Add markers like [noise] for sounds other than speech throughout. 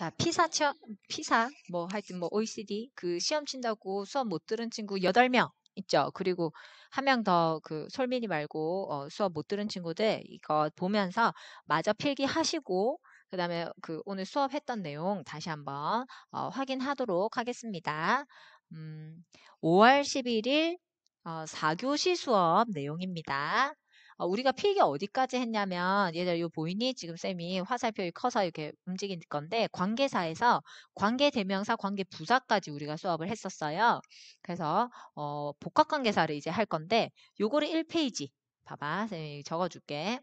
자, 피사 시험, 피사, 뭐, 하여튼 뭐, OECD, 그 시험 친다고 수업 못 들은 친구 8명 있죠. 그리고 한 명 더그 솔민이 말고, 어, 수업 못 들은 친구들 이거 보면서 마저 필기하시고, 그 다음에 그 오늘 수업했던 내용 다시 한번 어, 확인하도록 하겠습니다. 음, 5월 11일 어, 4교시 수업 내용입니다. 어, 우리가 필기 어디까지 했냐면 얘들 이거 보이니? 지금 쌤이 화살표이 커서 이렇게 움직인 건데 관계사에서 관계대명사, 관계부사까지 우리가 수업을 했었어요. 그래서 어, 복합관계사를 이제 할 건데 요거를 1페이지 봐봐 쌤이 적어줄게.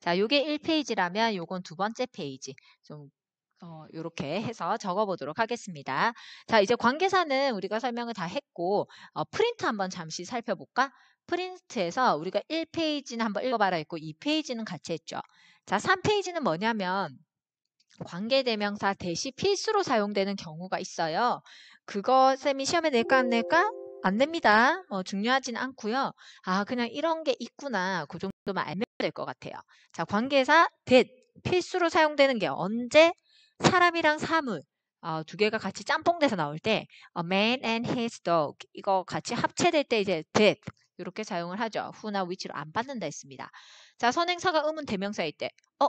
자, 요게 1페이지라면 요건 두 번째 페이지. 좀 어, 요렇게 해서 적어보도록 하겠습니다. 자, 이제 관계사는 우리가 설명을 다 했고, 어, 프린트 한번 잠시 살펴볼까? 프린트에서 우리가 1페이지는 한번 읽어봐라 했고, 2페이지는 같이 했죠. 자, 3페이지는 뭐냐면, 관계대명사 대시 필수로 사용되는 경우가 있어요. 그거 쌤이 시험에 낼까 안 낼까? 안됩니다 어, 중요하진 않고요. 아, 그냥 이런 게 있구나. 그 정도만 알면 될 것 같아요. 자, 관계사 대 필수로 사용되는 게 언제? 사람이랑 사물 어, 두 개가 같이 짬뽕돼서 나올 때 a man and his dog 이거 같이 합체될 때 이제 did 이렇게 사용을 하죠. who나 which로 안 받는다 했습니다. 자 선행사가 음은 대명사일 때 어?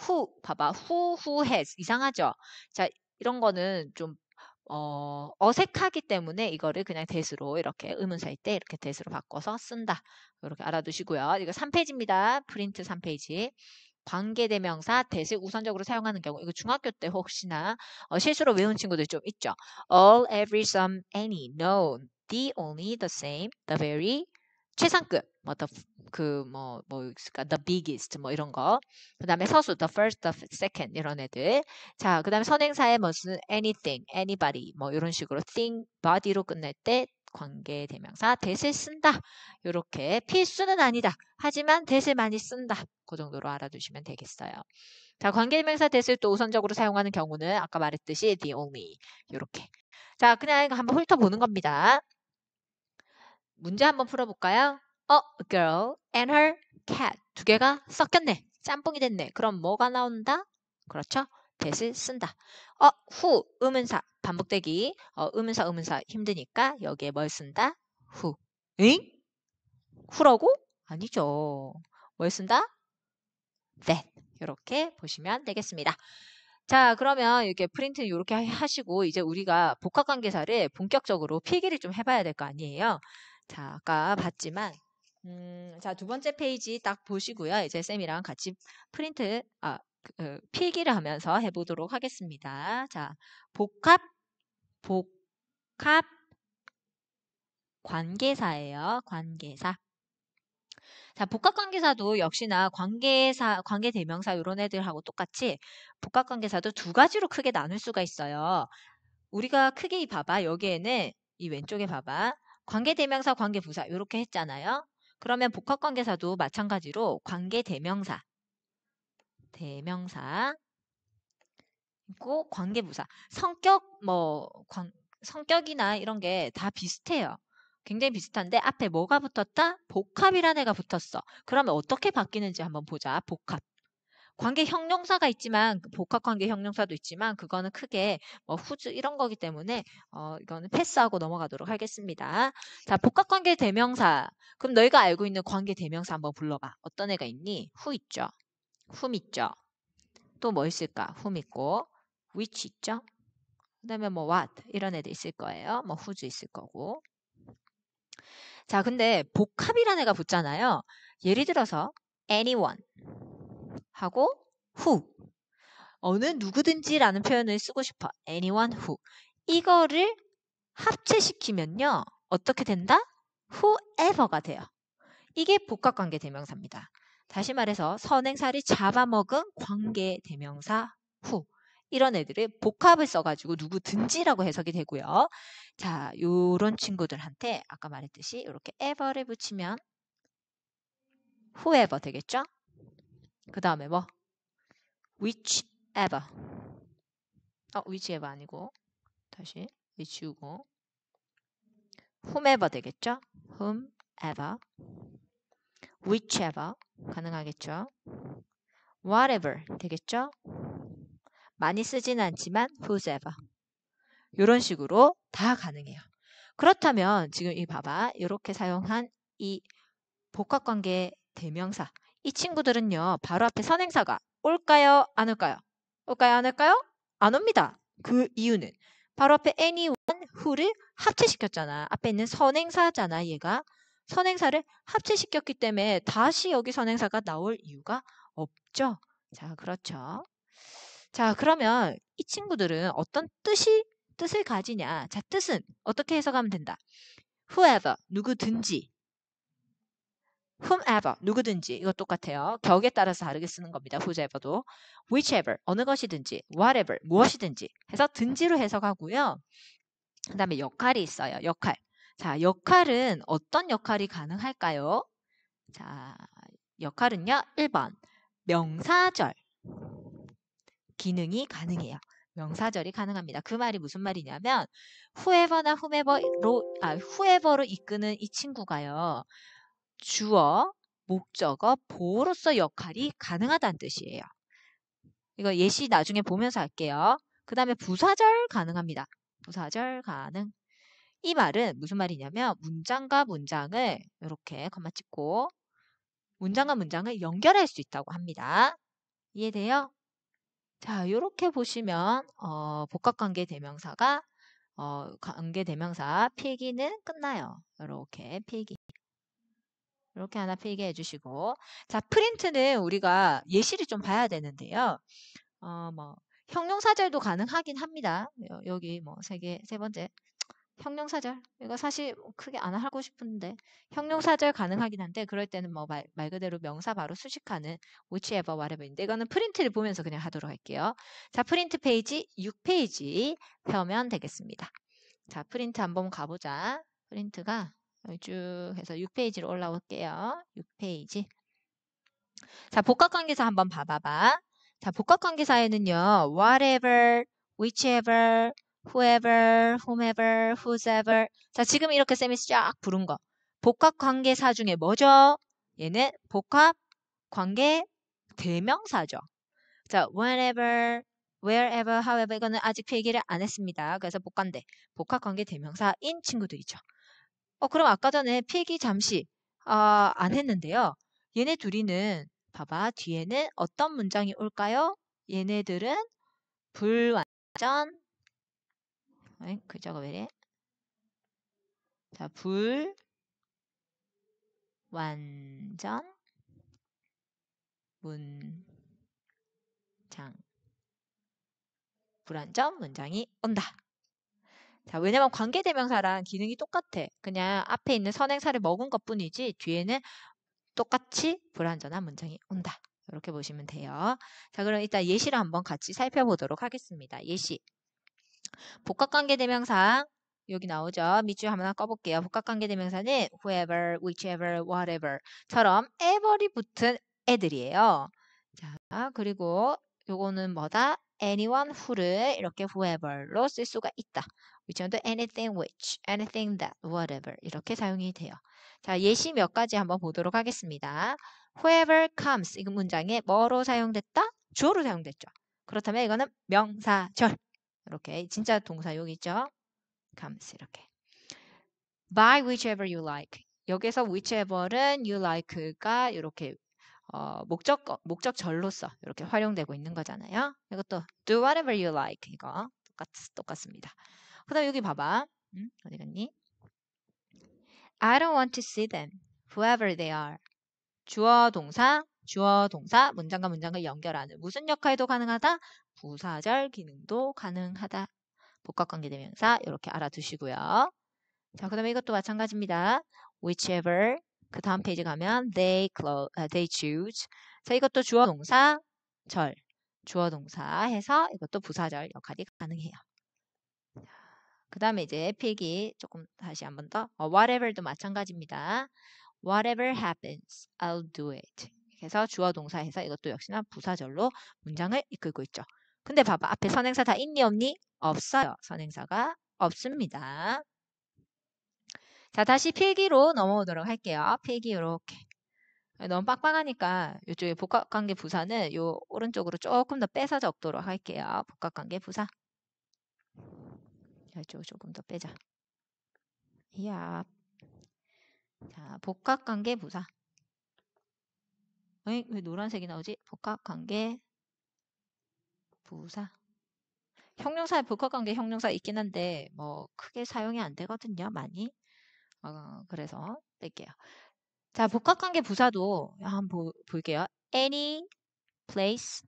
who 봐봐 who who has 이상하죠. 자 이런 거는 좀 어, 어색하기 때문에 이거를 그냥 대수로 이렇게 의문사일 때 이렇게 대수로 바꿔서 쓴다. 이렇게 알아두시고요. 이거 3페이지입니다. 프린트 3페이지. 관계대명사 대세 우선적으로 사용하는 경우 이거 중학교 때 혹시나 어, 실수로 외운 친구들 좀 있죠. all, every, some, any, no, the, only, the same, the very, 최상급 뭐그뭐뭐 그 뭐, 뭐 있을까 the biggest 뭐 이런 거 그다음에 서수 the first the second 이런 애들 자 그다음에 선행사에 무슨 anything anybody 뭐 이런 식으로 thing body로 끝낼 때 관계 대명사 대세 쓴다 이렇게 필수는 아니다 하지만 대세 많이 쓴다 그 정도로 알아두시면 되겠어요. 자, 관계명사 됐을 때 우선적으로 사용하는 경우는 아까 말했듯이 the only 이렇게. 자, 그냥 이거 한번 훑어보는 겁니다. 문제 한번 풀어볼까요? 어, girl and her cat 두 개가 섞였네. 짬뽕이 됐네. 그럼 뭐가 나온다? 그렇죠? 대을 쓴다. 어, 후, 음은사 반복되기. 어, 의문사, 음은사 힘드니까 여기에 뭘 쓴다? 후. 응? 후라고? 아니죠. 뭘 쓴다? that 네. 이렇게 보시면 되겠습니다. 자, 그러면 이렇게 프린트 이렇게 하시고 이제 우리가 복합 관계사를 본격적으로 필기를 좀 해봐야 될 거 아니에요. 자, 아까 봤지만 음, 자, 두 번째 페이지 딱 보시고요. 이제 쌤이랑 같이 프린트 아, 그, 어, 필기를 하면서 해 보도록 하겠습니다. 자, 복합 복합 관계사예요. 관계사. 자, 복합 관계사도 역시나 관계사, 관계 대명사 이런 애들하고 똑같이 복합 관계사도 두 가지로 크게 나눌 수가 있어요. 우리가 크게 이 봐봐. 여기에는 이 왼쪽에 봐봐. 관계 대명사, 관계 부사 이렇게 했잖아요. 그러면 복합 관계사도 마찬가지로 관계 대명사, 대명사 있고 관계 부사, 성격 뭐 관, 성격이나 이런 게 다 비슷해요. 굉장히 비슷한데 앞에 뭐가 붙었다? 복합이라는 애가 붙었어. 그러면 어떻게 바뀌는지 한번 보자. 복합. 관계 형용사가 있지만 그 복합 관계 형용사도 있지만 그거는 크게 뭐 후즈 이런 거기 때문에 어 이거는 패스하고 넘어가도록 하겠습니다. 자, 복합 관계 대명사. 그럼 너희가 알고 있는 관계 대명사 한번 불러 봐. 어떤 애가 있니? 후 있죠. 후 있죠. 또 뭐 있을까? 후 있고 위치 있죠. 그다음에 뭐 what 이런 애도 있을 거예요. 뭐 w h 있을 거고. 자, 근데 복합이라는 애가 붙잖아요. 예를 들어서 anyone 하고 who 어느 누구든지라는 표현을 쓰고 싶어. anyone who 이거를 합체시키면요. 어떻게 된다? whoever가 돼요. 이게 복합 관계 대명사입니다. 다시 말해서 선행사를 잡아먹은 관계 대명사 who 이런 애들을 복합을 써가지고 누구든지라고 해석이 되고요. 자, 요런 친구들한테 아까 말했듯이 이렇게 ever를 붙이면 whoever 되겠죠? 그 다음에 뭐? whichever 어, whichever 아니고 다시 이 지우고 whomever 되겠죠? whomever whichever 가능하겠죠? whatever 되겠죠? 많이 쓰진 않지만 who's ever. 이런 식으로 다 가능해요. 그렇다면 지금 이 봐봐. 이렇게 사용한 이 복합관계 대명사. 이 친구들은요. 바로 앞에 선행사가 올까요? 안 올까요? 올까요? 안 올까요? 안 옵니다. 그 이유는 바로 앞에 anyone who를 합체시켰잖아. 앞에 있는 선행사잖아, 얘가. 선행사를 합체시켰기 때문에 다시 여기 선행사가 나올 이유가 없죠. 자, 그렇죠. 자, 그러면 이 친구들은 어떤 뜻이 뜻을 가지냐? 자, 뜻은 어떻게 해석하면 된다. whoever 누구든지 whomever 누구든지 이거 똑같아요. 격에 따라서 다르게 쓰는 겁니다. 후자에버도 whichever 어느 것이든지 whatever 무엇이든지 해서 든지로 해석하고요. 그 다음에 역할이 있어요. 역할. 자, 역할은 어떤 역할이 가능할까요? 자, 역할은요. 1번 명사절 기능이 가능해요. 명사절이 가능합니다. 그 말이 무슨 말이냐면 후에버나 w h o 로아 w h o 로 이끄는 이 친구가요. 주어, 목적어, 보로서 호 역할이 가능하다는 뜻이에요. 이거 예시 나중에 보면서 할게요. 그 다음에 부사절 가능합니다. 부사절 가능. 이 말은 무슨 말이냐면 문장과 문장을 이렇게 거마 찍고 문장과 문장을 연결할 수 있다고 합니다. 이해돼요? 자, 이렇게 보시면 어, 복합관계 대명사가 어, 관계 대명사 필기는 끝나요. 이렇게 필기. 이렇게 하나 필기해 주시고 자, 프린트는 우리가 예시를 좀 봐야 되는데요. 어, 뭐 형용사절도 가능하긴 합니다. 여, 여기 뭐 세 개, 세 번째 형용사절 이거 사실 뭐 크게 안 하고 싶은데 형용사절 가능하긴 한데 그럴 때는 뭐말말 그대로 명사 바로 수식하는 whichever whatever인데 이거는 프린트를 보면서 그냥 하도록 할게요. 자 프린트 페이지 6페이지 펴면 되겠습니다. 자 프린트 한번 가보자. 프린트가 쭉 해서 6페이지로 올라올게요. 6페이지 자 복합관계사 한번 봐봐봐. 자 복합관계사에는요 whatever, whichever whoever, whomever, whosever. 자, 지금 이렇게 쌤이 쫙 부른 거. 복합 관계사 중에 뭐죠? 얘는 복합 관계 대명사죠. 자, whenever, wherever, however 이거는 아직 필기를 안 했습니다. 그래서 복 간대. 복합 관계 대명사인 친구들이죠. 어, 그럼 아까 전에 필기 잠시 어, 안 했는데요. 얘네 둘이는 봐봐 뒤에는 어떤 문장이 올까요? 얘네들은 불완전 응? 그 저거 왜래? 자, 불 완전 문장 불완전 문장이 온다. 자, 왜냐면 관계대명사랑 기능이 똑같아. 그냥 앞에 있는 선행사를 먹은 것 뿐이지 뒤에는 똑같이 불완전한 문장이 온다. 이렇게 보시면 돼요. 자, 그럼 이따 예시를 한번 같이 살펴보도록 하겠습니다. 예시. 복합관계 대명사 여기 나오죠. 밑줄 한번 꺼볼게요. 복합관계 대명사는 whoever, whichever, whatever처럼 ever이 붙은 애들이에요. 자, 그리고 요거는 뭐다? anyone who를 이렇게 whoever로 쓸 수가 있다. w h i c h e n e r 도 anything which, anything that, whatever 이렇게 사용이 돼요. 자, 예시 몇 가지 한번 보도록 하겠습니다. whoever comes 이 문장에 뭐로 사용됐다? 주어로 사용됐죠. 그렇다면 이거는 명사절. 이렇게 진짜 동사 여기 있죠? 감 o 이렇게. By whichever you like. 여기서 whichever은 you like가 이렇게 어, 목적 목적절로서 이렇게 활용되고 있는 거잖아요. 이것도 do whatever you like 이거 똑같 똑같습니다. 그다음 여기 봐봐. 음, 어디 갔니? I don't want to see them, whoever they are. 주어 동사 주어 동사 문장과 문장을 연결하는 무슨 역할도 가능하다? 부사절 기능도 가능하다. 복합관계 대명사 이렇게 알아두시고요. 자, 그 다음에 이것도 마찬가지입니다. whichever 그 다음 페이지 가면 they close, uh, 아, they choose. 자, 이것도 주어 동사 절 주어 동사 해서 이것도 부사절 역할이 가능해요. 그 다음에 이제 필기 조금 다시 한 번 더. 어, whatever도 마찬가지입니다. whatever happens, I'll do it. 해서 주어 동사 해서 이것도 역시나 부사절로 문장을 이끌고 있죠. 근데 봐봐. 앞에 선행사 다 있니 없니? 없어요. 선행사가 없습니다. 자, 다시 필기로 넘어오도록 할게요. 필기 이렇게. 너무 빡빡하니까 이쪽에 복합관계 부사는 이 오른쪽으로 조금 더 빼서 적도록 할게요. 복합관계 부사. 이쪽 조금 더 빼자. 이야. 자, 복합관계 부사. 에이, 왜 노란색이 나오지? 복합관계 부사 형용사에 복합관계 형용사 있긴 한데 뭐 크게 사용이 안 되거든요 많이 어, 그래서 뺄게요 자 복합관계 부사도 한번 보, 볼게요 any place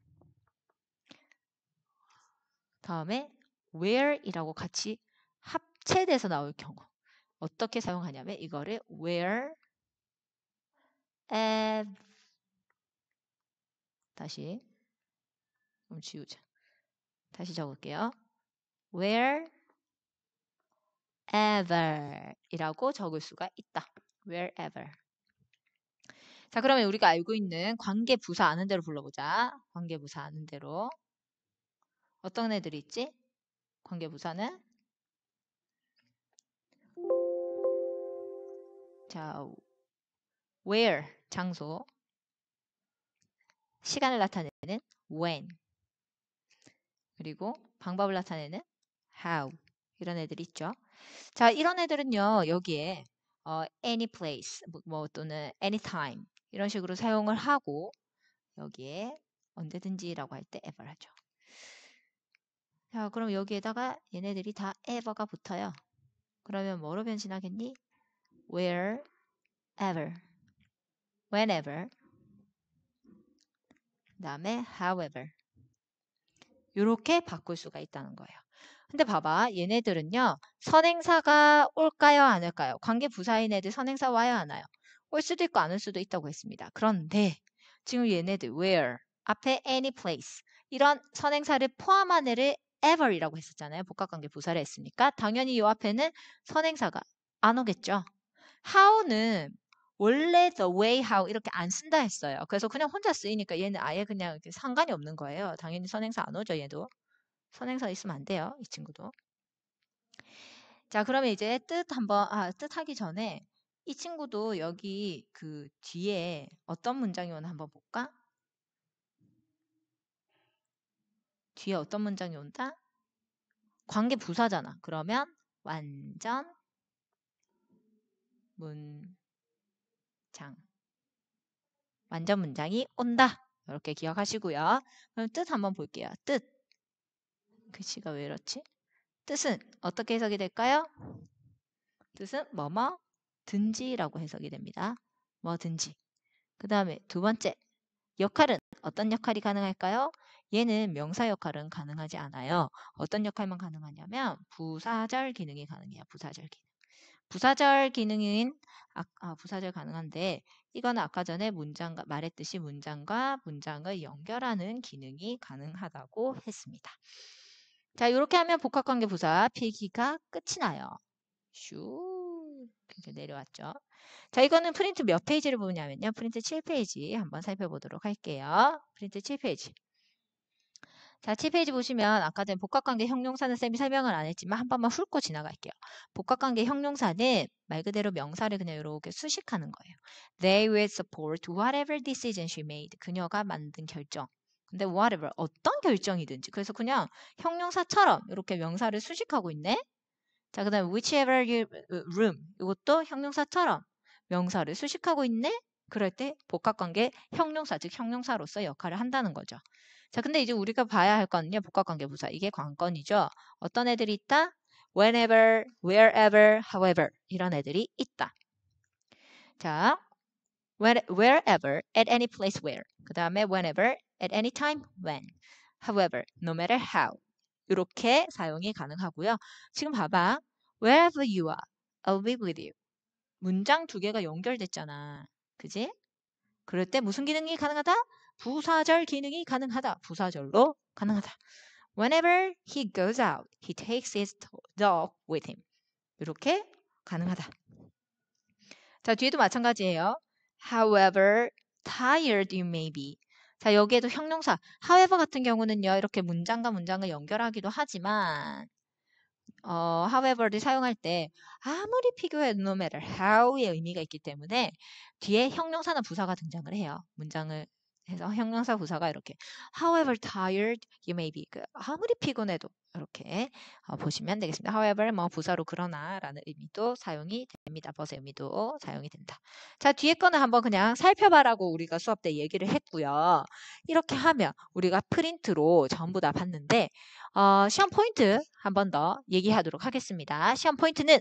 다음에 where 이라고 같이 합체돼서 나올 경우 어떻게 사용하냐면 이거를 where ever 다시 좀 지우자 다시 적을게요. wherever 이라고 적을 수가 있다. wherever. 자, 그러면 우리가 알고 있는 관계 부사 아는 대로 불러보자. 관계 부사 아는 대로. 어떤 애들이 있지? 관계 부사는? 자, where 장소 시간을 나타내는 when 그리고 방법을 나타내는 how 이런 애들 있죠. 자, 이런 애들은요. 여기에 어, any place 뭐, 뭐 또는 anytime 이런 식으로 사용을 하고 여기에 언제든지라고 할 때 ever 하죠. 자, 그럼 여기에다가 얘네들이 다 ever가 붙어요. 그러면 뭐로 변신하겠니? wherever, whenever, 그 다음에 however. 이렇게 바꿀 수가 있다는 거예요. 근데 봐봐 얘네들은요 선행사가 올까요 안 올까요? 관계 부사인 애들 선행사 와야 하나요? 올 수도 있고 안 올 수도 있다고 했습니다. 그런데 지금 얘네들 where 앞에 any place 이런 선행사를 포함한 애를 ever이라고 했었잖아요. 복합관계 부사를 했으니까 당연히 이 앞에는 선행사가 안 오겠죠. how는 원래 the way how 이렇게 안 쓴다 했어요. 그래서 그냥 혼자 쓰이니까 얘는 아예 그냥 상관이 없는 거예요. 당연히 선행사 안 오죠, 얘도. 선행사 있으면 안 돼요, 이 친구도. 자, 그러면 이제 뜻 한번 아, 뜻 하기 전에 이 친구도 여기 그 뒤에 어떤 문장이 오나 한번 볼까? 뒤에 어떤 문장이 온다? 관계 부사잖아. 그러면 완전 문장 완전 문장이 온다. 이렇게 기억하시고요. 그럼 뜻 한번 볼게요. 뜻. 글씨가 왜 이렇지? 뜻은 어떻게 해석이 될까요? 뜻은 뭐뭐 든지라고 해석이 됩니다. 뭐든지. 그 다음에 두 번째 역할은 어떤 역할이 가능할까요? 얘는 명사 역할은 가능하지 않아요. 어떤 역할만 가능하냐면 부사절 기능이 가능해요. 부사절 기능. 부사절 기능인 아, 아, 부사절 가능한데 이건 아까 전에 문장과 말했듯이 문장과 문장을 연결하는 기능이 가능하다고 했습니다. 자, 이렇게 하면 복합관계 부사 필기가 끝이 나요. 슈 굉장히 내려왔죠. 자, 이거는 프린트 몇 페이지를 보냐면요. 프린트 7페이지 한번 살펴보도록 할게요. 프린트 7페이지. 자, 7페이지 보시면 아까 전 복합관계 형용사는 쌤이 설명을 안 했지만 한 번만 훑고 지나갈게요. 복합관계 형용사는 말 그대로 명사를 그냥 이렇게 수식하는 거예요. They will support whatever decision she made. 그녀가 만든 결정. 근데 whatever 어떤 결정이든지 그래서 그냥 형용사처럼 이렇게 명사를 수식하고 있네. 자, 그다음 에 whichever you, room 이것도 형용사처럼 명사를 수식하고 있네. 그럴 때 복합관계 형용사 즉 형용사로서 역할을 한다는 거죠. 자, 근데 이제 우리가 봐야 할 건요. 복합관계부사. 이게 관건이죠. 어떤 애들이 있다? whenever, wherever, however 이런 애들이 있다. 자, w h e r wherever, at any place where. 그 다음에 whenever, at any time when. however, no matter how. 이렇게 사용이 가능하고요. 지금 봐봐. wherever you are, I'll be with you. 문장 두 개가 연결됐잖아. 그지? 그럴 때 무슨 기능이 가능하다? 부사절 기능이 가능하다. 부사절로 가능하다. Whenever he goes out, he takes his dog with him. 이렇게 가능하다. 자, 뒤에도 마찬가지예요. However tired you may be. 자, 여기에도 형용사 however 같은 경우는요. 이렇게 문장과 문장을 연결하기도 하지만 어, however를 사용할 때 아무리 피교해도 no matter how의 의미가 있기 때문에 뒤에 형용사나 부사가 등장을 해요. 문장을 해서 형용사 부사가 이렇게 however tired you may be 그 아무리 피곤해도 이렇게 어, 보시면 되겠습니다. however 뭐 부사로 그러나라는 의미도 사용이 됩니다. 버스 의미도 사용이 된다. 자 뒤에 거는 한번 그냥 살펴봐라고 우리가 수업 때 얘기를 했고요. 이렇게 하면 우리가 프린트로 전부 다 봤는데 어, 시험 포인트 한번더 얘기하도록 하겠습니다. 시험 포인트는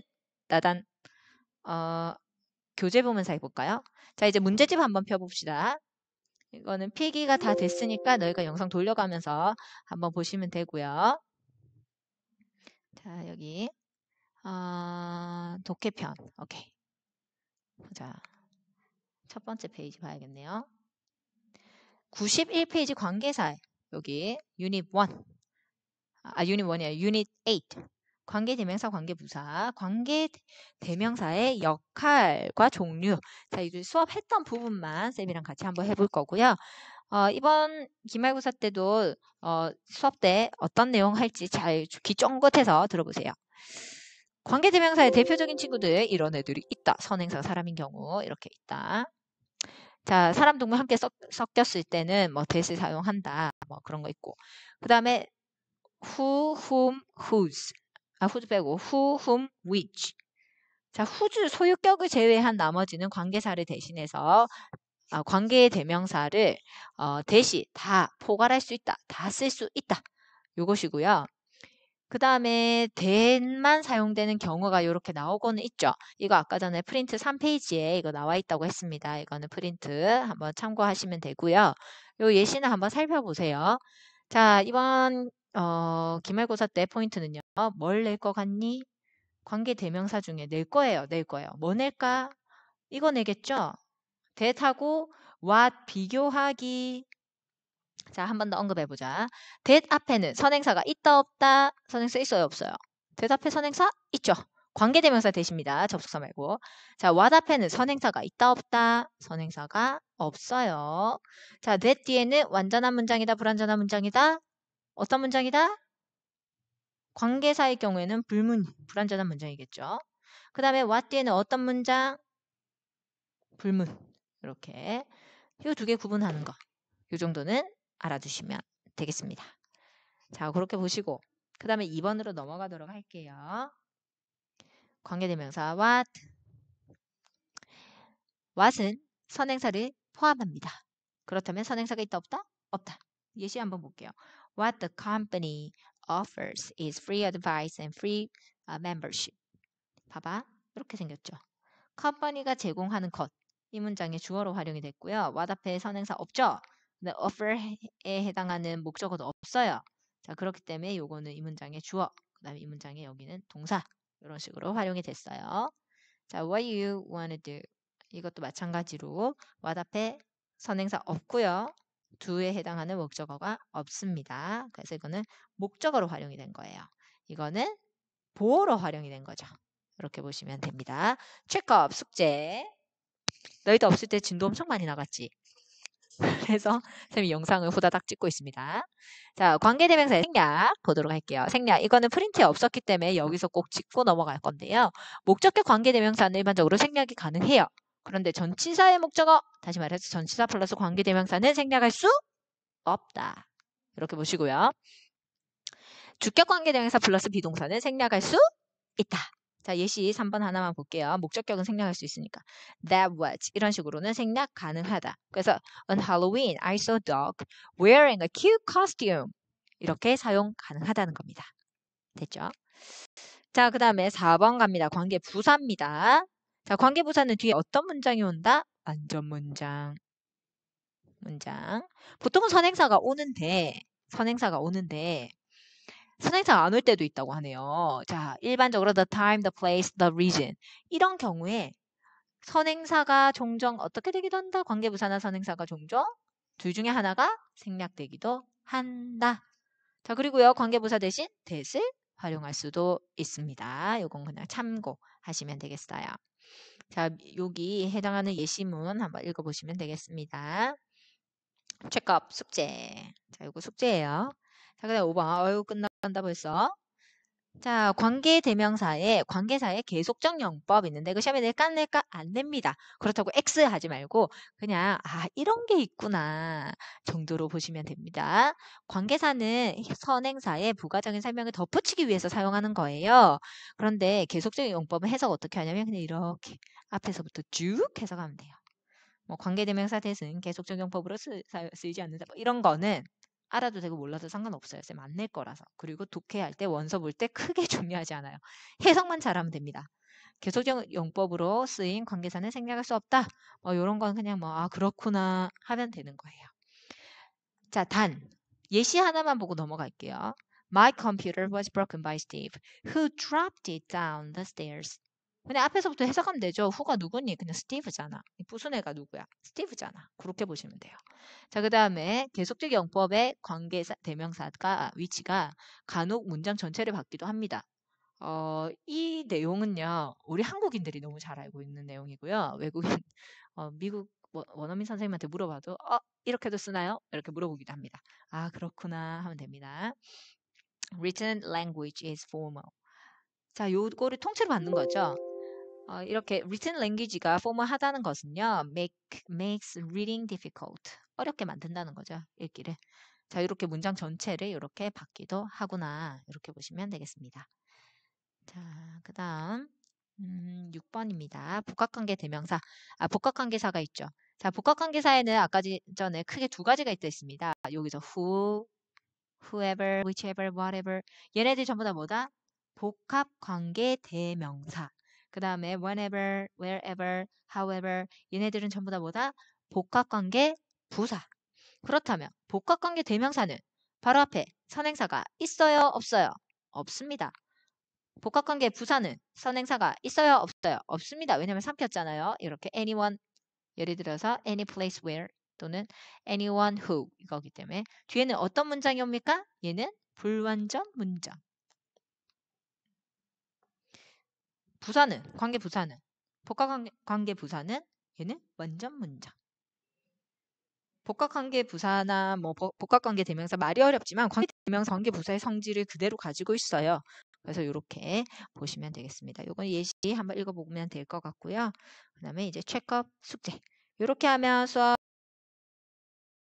나단 어, 교재 보면서 해볼까요? 자 이제 문제집 한번 펴봅시다. 이거는 필기가 다 됐으니까 너희가 영상 돌려가면서 한번 보시면 되고요. 자, 여기 어, 독해편. 오케이. 보자. 첫 번째 페이지 봐야겠네요. 91페이지 관계사. 여기 유닛 1. 아, 유닛 1이야. 유닛 8. 관계 대명사, 관계 부사, 관계 대명사의 역할과 종류. 자, 이제 수업했던 부분만 쌤이랑 같이 한번 해볼 거고요. 어, 이번 기말고사 때도 어, 수업 때 어떤 내용 할지 잘 귀 쫑긋해서 들어보세요. 관계 대명사의 대표적인 친구들 이런 애들이 있다. 선행사 사람인 경우 이렇게 있다. 자, 사람 동물 함께 섞, 였을 때는 뭐 대시 사용한다. 뭐 그런 거 있고. 그다음에 who, whom, whose 아, who도 빼고 who, whom, which. 자, 후즈 소유격을 제외한 나머지는 관계사를 대신해서 어, 관계의 대명사를 어, 대시 다 포괄할 수 있다. 다 쓸 수 있다. 요것이고요. 그 다음에 대만 사용되는 경우가 이렇게 나오고는 있죠. 이거 아까 전에 프린트 3페이지에 이거 나와 있다고 했습니다. 이거는 프린트 한번 참고하시면 되고요. 요 예시는 한번 살펴보세요. 자, 이번 어, 기말고사 때 포인트는요. 뭘 낼 것 같니? 관계 대명사 중에 낼 거예요. 낼 거예요. 뭐 낼까? 이거 내겠죠? 대타고 what 비교하기. 자, 한 번 더 언급해 보자. 대 h 앞에는 선행사가 있다 없다. 선행사 있어요, 없어요? 대 h a 앞에 선행사 있죠. 관계 대명사 되십니다 접속사 말고. 자, what 앞에는 선행사가 있다 없다. 선행사가 없어요. 자, 대 뒤에는 완전한 문장이다, 불완전한 문장이다. 어떤 문장이다? 관계사의 경우에는 불문, 불안전한 문장이겠죠. 그 다음에 what 뒤에는 어떤 문장? 불문. 이렇게. 이 두 개 구분하는 거. 이 정도는 알아두시면 되겠습니다. 자, 그렇게 보시고. 그 다음에 2번으로 넘어가도록 할게요. 관계대명사 what. what은 선행사를 포함합니다. 그렇다면 선행사가 있다 없다? 없다. 예시 한번 볼게요. What the company offers is free advice and free 어, membership. 봐봐. 이렇게 생겼죠. 컴퍼니가 제공하는 것. 이 문장의 주어로 활용이 됐고요. what 앞에 선행사 없죠? 근데 네, offer에 해당하는 목적어도 없어요. 자, 그렇기 때문에 요거는 이 문장의 주어. 그 다음에 이 문장의 여기는 동사. 이런 식으로 활용이 됐어요. 자, what you wanna do. 이것도 마찬가지로 what 앞에 선행사 없고요. 두에 해당하는 목적어가 없습니다. 그래서 이거는 목적어로 활용이 된 거예요. 이거는 보어로 활용이 된 거죠. 이렇게 보시면 됩니다. 체크업 숙제. 너희도 없을 때 진도 엄청 많이 나갔지. [laughs] 그래서 쌤이 영상을 후다닥 찍고 있습니다. 자, 관계대명사의 생략 보도록 할게요. 생략 이거는 프린트에 없었기 때문에 여기서 꼭찍고 넘어갈 건데요. 목적격 관계대명사는 일반적으로 생략이 가능해요. 그런데 전치사의 목적어, 다시 말해서 전치사 플러스 관계대명사는 생략할 수 없다. 이렇게 보시고요. 주격관계대명사 플러스 비동사는 생략할 수 있다. 자, 예시 3번 하나만 볼게요. 목적격은 생략할 수 있으니까. That was 이런 식으로는 생략 가능하다. 그래서 on Halloween I saw dog wearing a cute costume 이렇게 사용 가능하다는 겁니다. 됐죠? 자, 그 다음에 4번 갑니다. 관계 부사입니다. 자, 관계부사는 뒤에 어떤 문장이 온다? 안전 문장. 문장. 보통은 선행사가 오는데, 선행사가 오는데, 선행사가 안 올 때도 있다고 하네요. 자, 일반적으로 the time, the place, the r e a s o n 이런 경우에 선행사가 종종 어떻게 되기도 한다. 관계부사나 선행사가 종종 둘 중에 하나가 생략되기도 한다. 자, 그리고요. 관계부사 대신 대을 활용할 수도 있습니다. 요건 그냥 참고하시면 되겠어요. 자, 여기 해당하는 예시문 한번 읽어보시면 되겠습니다. 체크업 숙제. 자, 이거 숙제예요. 자, 그다음 5번. 어유 끝났다 벌써. 자, 관계 대명사에 관계사의 계속적 영법 있는데 그 시험에 내가 낼까 안 됩니다. 그렇다고 X 하지 말고 그냥 아 이런 게 있구나 정도로 보시면 됩니다. 관계사는 선행사에 부가적인 설명을 덧붙이기 위해서 사용하는 거예요. 그런데 계속적인 영법은 해석 어떻게 하냐면 그냥 이렇게 앞에서부터 쭉 해석하면 돼요. 뭐 관계 대명사 대신 계속적 영법으로 쓰, 이지 않는다 뭐 이런 거는 알아도 되고 몰라도 상관없어요. 쌤 안 낼 거라서. 그리고 독해할 때 원서 볼 때 크게 [laughs] 중요하지 않아요. 해석만 잘하면 됩니다. 계속적 용법으로 쓰인 관계사는 생략할 수 없다. 뭐 이런 건 그냥 뭐 아 그렇구나 하면 되는 거예요. 자, 단 예시 하나만 보고 넘어갈게요. My computer was broken by Steve, who dropped it down the stairs. 근데 앞에서부터 해석하면 되죠. 후가 누구니? 그냥 스티브잖아. 이 부순애가 누구야? 스티브잖아. 그렇게 보시면 돼요. 자, 그 다음에 계속적 영법의 관계 대명사가 위치가 간혹 문장 전체를 받기도 합니다. 어, 이 내용은요, 우리 한국인들이 너무 잘 알고 있는 내용이고요. 외국인, 어, 미국 뭐, 원어민 선생님한테 물어봐도, 어, 이렇게도 쓰나요? 이렇게 물어보기도 합니다. 아, 그렇구나 하면 됩니다. Written language is formal. 자, 요거를 통째로 받는 거죠. 어, 이렇게 written language가 포멀하다는 것은요. make, makes reading difficult. 어렵게 만든다는 거죠. 읽기를. 자, 이렇게 문장 전체를 이렇게 받기도 하구나. 이렇게 보시면 되겠습니다. 자, 그 다음 음, 6번입니다. 복합관계 대명사. 아, 복합관계사가 있죠. 자, 복합관계사에는 아까 전에 크게 두 가지가 있다했습니다. 여기서 who, whoever, whichever, whatever. 얘네들이 전부 다 뭐다? 복합관계 대명사. 그 다음에 whenever, wherever, however 얘네들은 전부 다 뭐다? 복합관계 부사. 그렇다면 복합관계 대명사는 바로 앞에 선행사가 있어요? 없어요? 없습니다. 복합관계 부사는 선행사가 있어요? 없어요? 없습니다. 왜냐면 삼켰잖아요. 이렇게 anyone 예를 들어서 any place where 또는 anyone who 이거기 때문에 뒤에는 어떤 문장이 옵니까? 얘는 불완전 문장. 부사는 관계 부사는 복합 관계, 부사는 얘는 완전 문장. 복합 관계 부사나 뭐 복합 관계 대명사 말이 어렵지만 관계 대명사 관계 부사의 성질을 그대로 가지고 있어요. 그래서 이렇게 보시면 되겠습니다. 이건 예시 한번 읽어보면 될 것 같고요. 그 다음에 이제 체크업 숙제. 이렇게 하면 수업